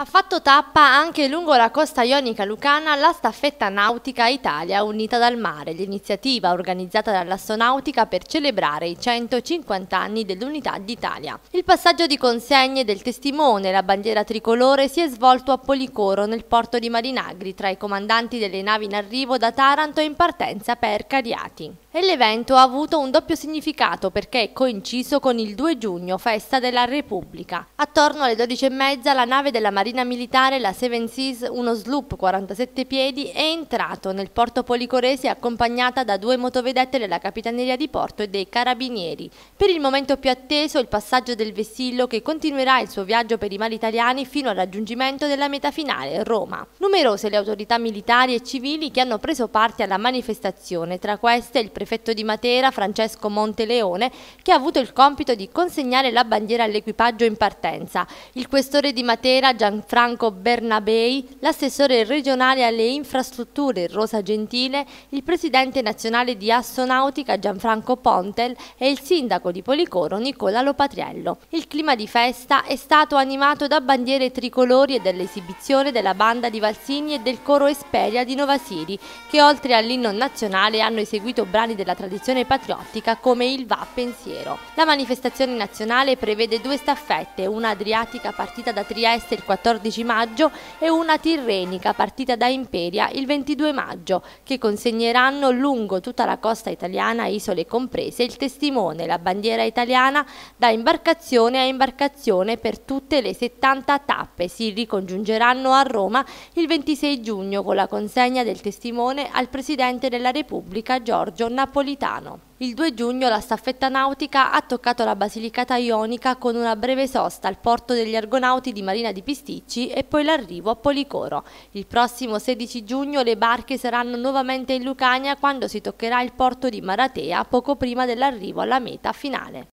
Ha fatto tappa anche lungo la costa ionica lucana la staffetta nautica Italia Unita dal Mare, l'iniziativa organizzata dall'Assonautica per celebrare i 150 anni dell'Unità d'Italia. Il passaggio di consegne del testimone, la bandiera tricolore, si è svolto a Policoro nel porto di Marinagri tra i comandanti delle navi in arrivo da Taranto e in partenza per Cariati. E l'evento ha avuto un doppio significato perché è coinciso con il 2 giugno, festa della Repubblica. Attorno alle 12.30 la nave della Marina Militare, la Seven Seas, uno sloop 47 piedi, è entrato nel porto policorese accompagnata da due motovedette della Capitaneria di Porto e dei Carabinieri. Per il momento più atteso il passaggio del vessillo che continuerà il suo viaggio per i mari italiani fino al raggiungimento della meta finale, Roma. Numerose le autorità militari e civili che hanno preso parte alla manifestazione, tra queste il prefetto prefetto di Matera Francesco Monteleone che ha avuto il compito di consegnare la bandiera all'equipaggio in partenza, il questore di Matera Gianfranco Bernabei, l'assessore regionale alle infrastrutture Rosa Gentile, il presidente nazionale di Assonautica Gianfranco Pontel e il sindaco di Policoro Nicola Lopatriello. Il clima di festa è stato animato da bandiere tricolori e dall'esibizione della banda di Valsini e del coro Esperia di Novasiri che oltre all'inno nazionale hanno eseguito brani nazionali della tradizione patriottica come il Va Pensiero. La manifestazione nazionale prevede due staffette, una adriatica partita da Trieste il 14 maggio e una tirrenica partita da Imperia il 22 maggio, che consegneranno lungo tutta la costa italiana, isole comprese, il testimone, la bandiera italiana da imbarcazione a imbarcazione per tutte le 70 tappe. Si ricongiungeranno a Roma il 26 giugno con la consegna del testimone al Presidente della Repubblica Giorgio napolitano. Il 2 giugno la staffetta nautica ha toccato la Basilicata Ionica con una breve sosta al porto degli Argonauti di Marina di Pisticci e poi l'arrivo a Policoro. Il prossimo 16 giugno le barche saranno nuovamente in Lucania quando si toccherà il porto di Maratea poco prima dell'arrivo alla meta finale.